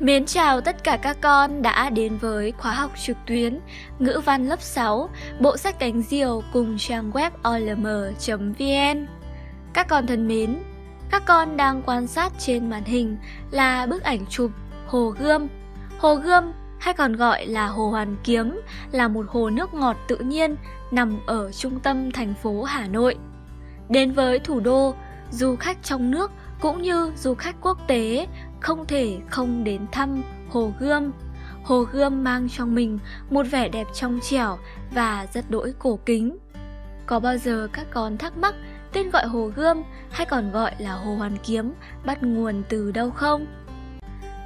Mến chào tất cả các con đã đến với khóa học trực tuyến ngữ văn lớp 6, bộ sách cánh diều cùng trang web olm.vn. Các con thân mến, các con đang quan sát trên màn hình là bức ảnh chụp Hồ Gươm. Hồ Gươm hay còn gọi là Hồ Hoàn Kiếm là một hồ nước ngọt tự nhiên nằm ở trung tâm thành phố Hà Nội. Đến với thủ đô, du khách trong nước cũng như du khách quốc tế không thể không đến thăm Hồ Gươm. Hồ Gươm mang trong mình một vẻ đẹp trong trẻo và rất đỗi cổ kính. Có bao giờ các con thắc mắc tên gọi Hồ Gươm hay còn gọi là Hồ Hoàn Kiếm bắt nguồn từ đâu không?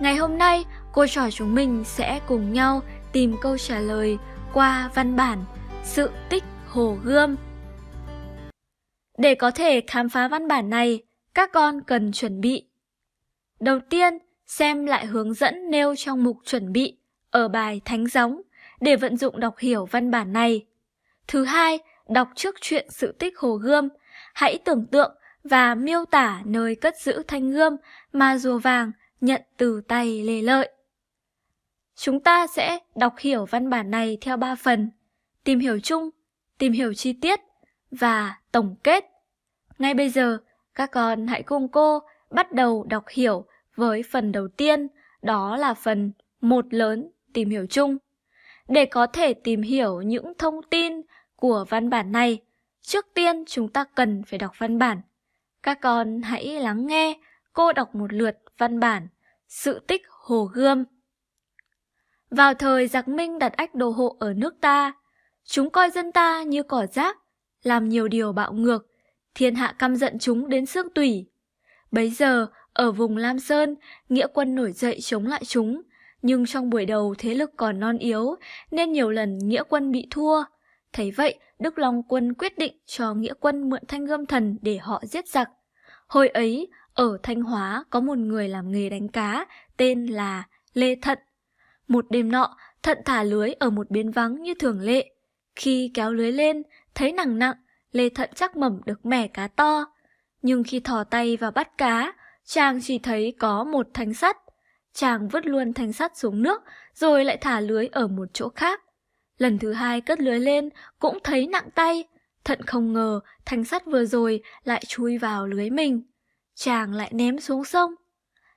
Ngày hôm nay, cô trò chúng mình sẽ cùng nhau tìm câu trả lời qua văn bản Sự tích Hồ Gươm. Để có thể khám phá văn bản này, các con cần chuẩn bị Đầu tiên, xem lại hướng dẫn nêu trong mục chuẩn bị ở bài Thánh Gióng để vận dụng đọc hiểu văn bản này. Thứ hai, đọc trước chuyện sự tích Hồ Gươm, hãy tưởng tượng và miêu tả nơi cất giữ thanh gươm mà rùa vàng nhận từ tay Lê Lợi. Chúng ta sẽ đọc hiểu văn bản này theo 3 phần, tìm hiểu chung, tìm hiểu chi tiết và tổng kết. Ngay bây giờ, các con hãy cùng cô bắt đầu đọc hiểu với phần đầu tiên, đó là phần một lớn tìm hiểu chung. Để có thể tìm hiểu những thông tin của văn bản này, trước tiên chúng ta cần phải đọc văn bản. Các con hãy lắng nghe cô đọc một lượt văn bản Sự tích Hồ Gươm. Vào thời giặc Minh đặt ách đồ hộ ở nước ta, chúng coi dân ta như cỏ rác, làm nhiều điều bạo ngược, thiên hạ căm giận chúng đến xương tủy. Bấy giờ, ở vùng Lam Sơn, nghĩa quân nổi dậy chống lại chúng, nhưng trong buổi đầu thế lực còn non yếu nên nhiều lần nghĩa quân bị thua. Thấy vậy, Đức Long quân quyết định cho nghĩa quân mượn thanh gươm thần để họ giết giặc. Hồi ấy, ở Thanh Hóa có một người làm nghề đánh cá tên là Lê Thận. Một đêm nọ, Thận thả lưới ở một biến vắng như thường lệ. Khi kéo lưới lên, thấy nặng nặng, Lê Thận chắc mẩm được mẻ cá to. Nhưng khi thò tay vào bắt cá, chàng chỉ thấy có một thanh sắt. Chàng vứt luôn thanh sắt xuống nước, rồi lại thả lưới ở một chỗ khác. Lần thứ hai cất lưới lên, cũng thấy nặng tay. Thận không ngờ, thanh sắt vừa rồi lại chui vào lưới mình. Chàng lại ném xuống sông.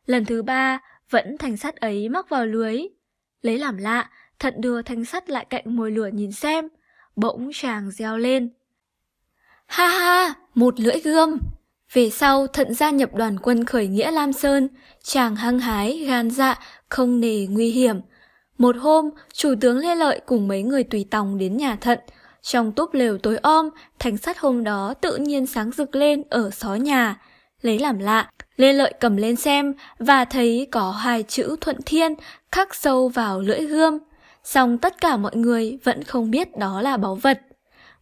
Lần thứ ba, vẫn thanh sắt ấy mắc vào lưới. Lấy làm lạ, thận đưa thanh sắt lại cạnh mồi lửa nhìn xem. Bỗng chàng reo lên. Ha ha, một lưỡi gươm, về sau thận gia nhập đoàn quân khởi nghĩa Lam Sơn, chàng hăng hái, gan dạ, không nề nguy hiểm. Một hôm, chủ tướng Lê Lợi cùng mấy người tùy tòng đến nhà thận. Trong túp lều tối om, thành sắt hôm đó tự nhiên sáng rực lên ở xó nhà. Lấy làm lạ, Lê Lợi cầm lên xem và thấy có hai chữ thuận thiên khắc sâu vào lưỡi gươm. Song tất cả mọi người vẫn không biết đó là báu vật.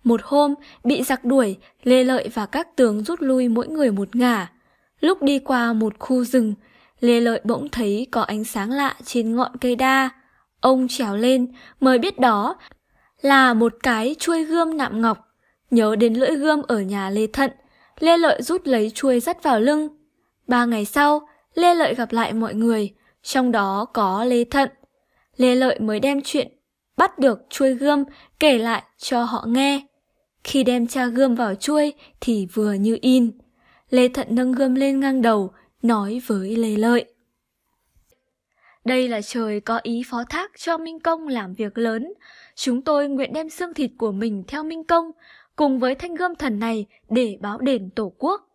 Một hôm, bị giặc đuổi, Lê Lợi và các tướng rút lui mỗi người một ngả. Lúc đi qua một khu rừng, Lê Lợi bỗng thấy có ánh sáng lạ trên ngọn cây đa. Ông trèo lên, mới biết đó là một cái chuôi gươm nạm ngọc. Nhớ đến lưỡi gươm ở nhà Lê Thận, Lê Lợi rút lấy chuôi dắt vào lưng. Ba ngày sau, Lê Lợi gặp lại mọi người, trong đó có Lê Thận. Lê Lợi mới đem chuyện bắt được chuôi gươm kể lại cho họ nghe. Khi đem cha gươm vào chuôi thì vừa như in. Lê Thận nâng gươm lên ngang đầu, nói với Lê Lợi. Đây là trời có ý phó thác cho Minh Công làm việc lớn. Chúng tôi nguyện đem xương thịt của mình theo Minh Công, cùng với thanh gươm thần này để báo đền Tổ quốc.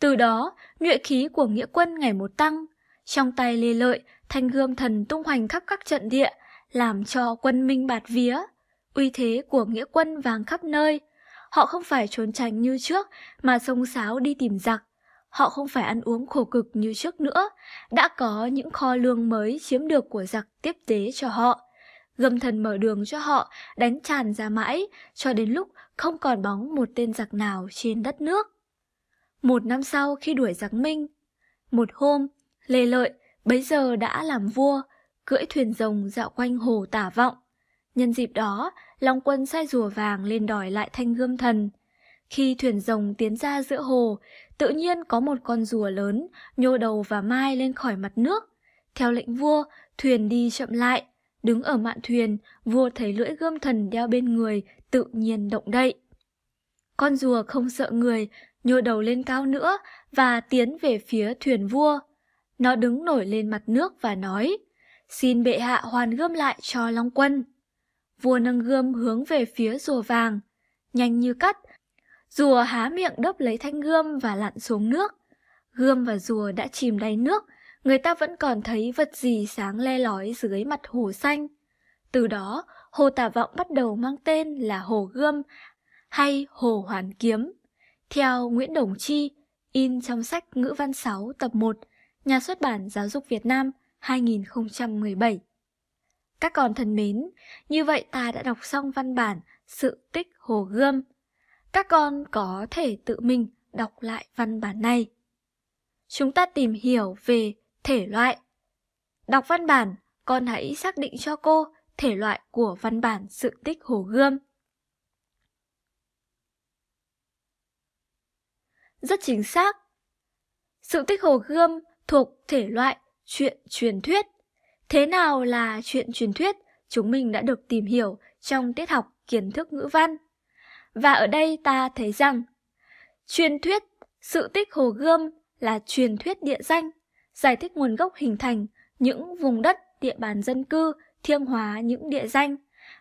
Từ đó, nhuệ khí của nghĩa quân ngày một tăng. Trong tay Lê Lợi, thanh gươm thần tung hoành khắp các trận địa, làm cho quân Minh bạt vía. Uy thế của nghĩa quân vàng khắp nơi, Họ không phải trốn tránh như trước mà sông sáo đi tìm giặc. Họ không phải ăn uống khổ cực như trước nữa, đã có những kho lương mới chiếm được của giặc tiếp tế cho họ. Gầm thần mở đường cho họ, đánh tràn ra mãi, cho đến lúc không còn bóng một tên giặc nào trên đất nước. Một năm sau khi đuổi giặc Minh, một hôm, Lê Lợi bấy giờ đã làm vua, cưỡi thuyền rồng dạo quanh hồ tả vọng. Nhân dịp đó, Long Quân sai rùa vàng lên đòi lại thanh gươm thần. Khi thuyền rồng tiến ra giữa hồ, tự nhiên có một con rùa lớn nhô đầu và mai lên khỏi mặt nước. Theo lệnh vua, thuyền đi chậm lại. Đứng ở mạn thuyền, vua thấy lưỡi gươm thần đeo bên người tự nhiên động đậy. Con rùa không sợ người, nhô đầu lên cao nữa và tiến về phía thuyền vua. Nó đứng nổi lên mặt nước và nói, xin bệ hạ hoàn gươm lại cho Long Quân vua nâng gươm hướng về phía rùa vàng. Nhanh như cắt, rùa há miệng đớp lấy thanh gươm và lặn xuống nước. Gươm và rùa đã chìm đáy nước, người ta vẫn còn thấy vật gì sáng le lói dưới mặt hồ xanh. Từ đó, hồ tả vọng bắt đầu mang tên là hồ gươm hay hồ hoàn kiếm. Theo Nguyễn Đồng Chi, in trong sách Ngữ văn 6 tập 1, Nhà xuất bản Giáo dục Việt Nam 2017. Các con thân mến, như vậy ta đã đọc xong văn bản Sự tích Hồ Gươm. Các con có thể tự mình đọc lại văn bản này. Chúng ta tìm hiểu về thể loại. Đọc văn bản, con hãy xác định cho cô thể loại của văn bản Sự tích Hồ Gươm. Rất chính xác. Sự tích Hồ Gươm thuộc thể loại truyện truyền thuyết Thế nào là chuyện truyền thuyết chúng mình đã được tìm hiểu trong tiết học kiến thức ngữ văn. Và ở đây ta thấy rằng truyền thuyết sự tích Hồ Gươm là truyền thuyết địa danh, giải thích nguồn gốc hình thành những vùng đất địa bàn dân cư thiêng hóa những địa danh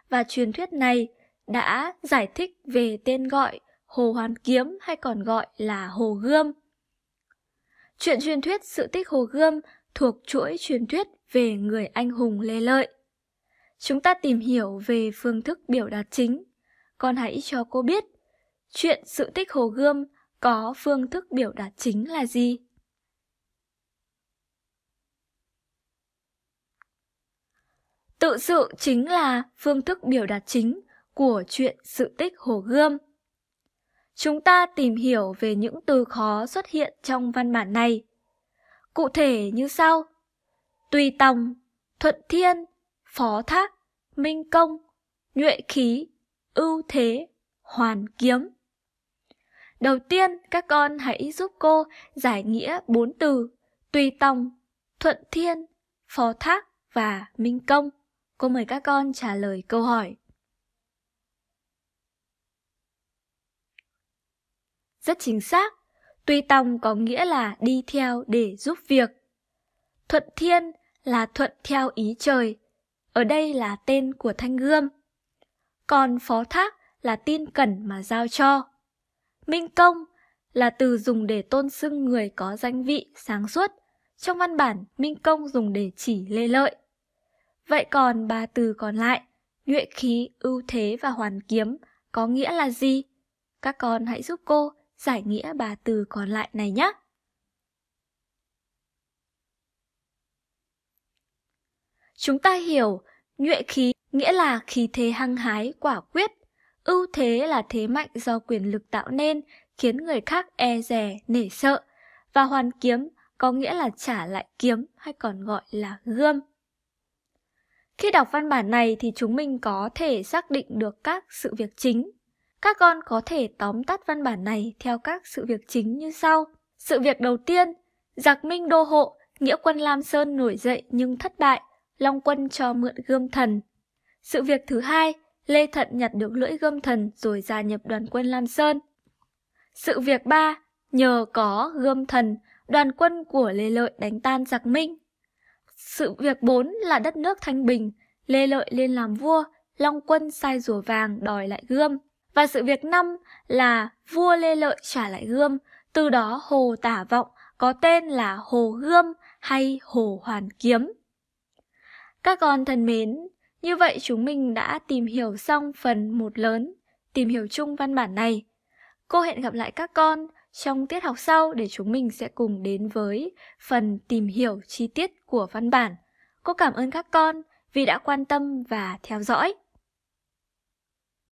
và truyền thuyết này đã giải thích về tên gọi Hồ Hoàn Kiếm hay còn gọi là Hồ Gươm. Chuyện truyền thuyết sự tích Hồ Gươm thuộc chuỗi truyền thuyết về người anh hùng Lê Lợi. Chúng ta tìm hiểu về phương thức biểu đạt chính. Con hãy cho cô biết chuyện sự tích Hồ Gươm có phương thức biểu đạt chính là gì? Tự sự chính là phương thức biểu đạt chính của chuyện sự tích Hồ Gươm. Chúng ta tìm hiểu về những từ khó xuất hiện trong văn bản này. Cụ thể như sau. Tùy Tòng, Thuận Thiên, Phó Thác, Minh Công, Nhuệ Khí, Ưu Thế, Hoàn Kiếm. Đầu tiên, các con hãy giúp cô giải nghĩa bốn từ Tùy Tòng, Thuận Thiên, Phó Thác và Minh Công. Cô mời các con trả lời câu hỏi. Rất chính xác, tùy tòng có nghĩa là đi theo để giúp việc. Thuận thiên là thuận theo ý trời. Ở đây là tên của thanh gươm. Còn phó thác là tin cẩn mà giao cho. Minh công là từ dùng để tôn xưng người có danh vị sáng suốt. Trong văn bản, minh công dùng để chỉ lê lợi. Vậy còn ba từ còn lại, nhuệ khí, ưu thế và hoàn kiếm có nghĩa là gì? Các con hãy giúp cô giải nghĩa ba từ còn lại này nhé. Chúng ta hiểu, nhuệ khí nghĩa là khí thế hăng hái, quả quyết. Ưu thế là thế mạnh do quyền lực tạo nên, khiến người khác e dè, nể sợ. Và hoàn kiếm có nghĩa là trả lại kiếm hay còn gọi là gươm. Khi đọc văn bản này thì chúng mình có thể xác định được các sự việc chính. Các con có thể tóm tắt văn bản này theo các sự việc chính như sau. Sự việc đầu tiên, Giặc Minh đô hộ, nghĩa quân Lam Sơn nổi dậy nhưng thất bại. Long Quân cho mượn gươm thần. Sự việc thứ hai, Lê Thận nhặt được lưỡi gươm thần rồi gia nhập đoàn quân Lam Sơn. Sự việc ba, nhờ có gươm thần, đoàn quân của Lê Lợi đánh tan giặc Minh. Sự việc bốn là đất nước Thanh Bình, Lê Lợi lên làm vua, Long Quân sai rùa vàng đòi lại gươm. Và sự việc năm là vua Lê Lợi trả lại gươm, từ đó Hồ Tả Vọng có tên là Hồ Gươm hay Hồ Hoàn Kiếm. Các con thân mến, như vậy chúng mình đã tìm hiểu xong phần một lớn, tìm hiểu chung văn bản này. Cô hẹn gặp lại các con trong tiết học sau để chúng mình sẽ cùng đến với phần tìm hiểu chi tiết của văn bản. Cô cảm ơn các con vì đã quan tâm và theo dõi.